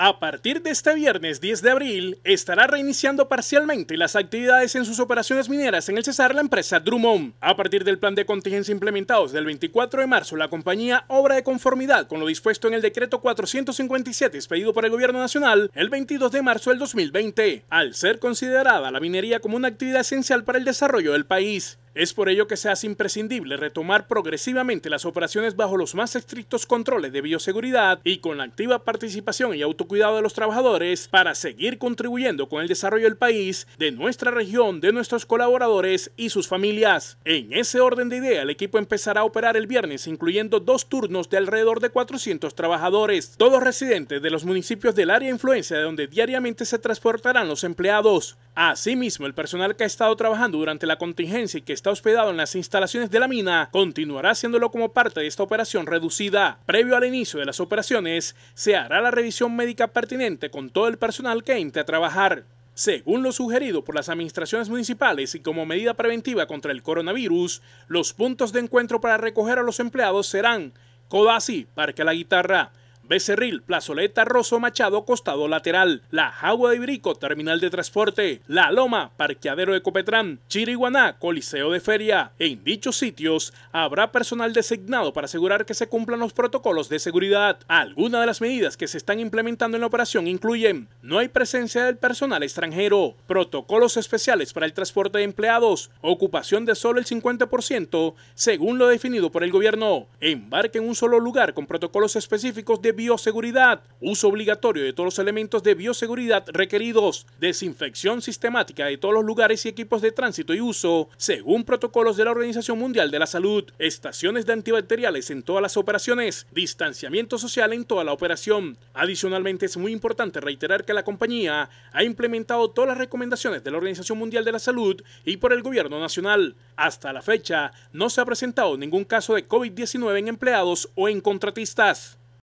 A partir de este viernes 10 de abril, estará reiniciando parcialmente las actividades en sus operaciones mineras en el Cesar la empresa Drummond. A partir del plan de contingencia implementados del 24 de marzo, la compañía obra de conformidad con lo dispuesto en el decreto 457 expedido por el Gobierno Nacional el 22 de marzo del 2020, al ser considerada la minería como una actividad esencial para el desarrollo del país. Es por ello que se hace imprescindible retomar progresivamente las operaciones bajo los más estrictos controles de bioseguridad y con la activa participación y autocuidado de los trabajadores para seguir contribuyendo con el desarrollo del país, de nuestra región, de nuestros colaboradores y sus familias. En ese orden de idea, el equipo empezará a operar el viernes, incluyendo dos turnos de alrededor de 400 trabajadores, todos residentes de los municipios del área de influencia donde diariamente se transportarán los empleados. Asimismo, el personal que ha estado trabajando durante la contingencia y que está hospedado en las instalaciones de la mina continuará haciéndolo como parte de esta operación reducida. Previo al inicio de las operaciones, se hará la revisión médica pertinente con todo el personal que entre a trabajar. Según lo sugerido por las administraciones municipales y como medida preventiva contra el coronavirus, los puntos de encuentro para recoger a los empleados serán Codazzi, Parque La Guitarra, Becerril, Plazoleta, Rosso Machado, costado lateral, La Jagua de Ibrico, terminal de transporte, La Loma, parqueadero de Copetrán, Chiriguaná, coliseo de feria. En dichos sitios habrá personal designado para asegurar que se cumplan los protocolos de seguridad. Algunas de las medidas que se están implementando en la operación incluyen no hay presencia del personal extranjero, protocolos especiales para el transporte de empleados, ocupación de solo el 50% según lo definido por el gobierno, embarque en un solo lugar con protocolos específicos de bioseguridad, uso obligatorio de todos los elementos de bioseguridad requeridos, desinfección sistemática de todos los lugares y equipos de tránsito y uso, según protocolos de la Organización Mundial de la Salud, estaciones de antibacteriales en todas las operaciones, distanciamiento social en toda la operación. Adicionalmente es muy importante reiterar que la compañía ha implementado todas las recomendaciones de la Organización Mundial de la Salud y por el Gobierno Nacional. Hasta la fecha no se ha presentado ningún caso de COVID-19 en empleados o en contratistas.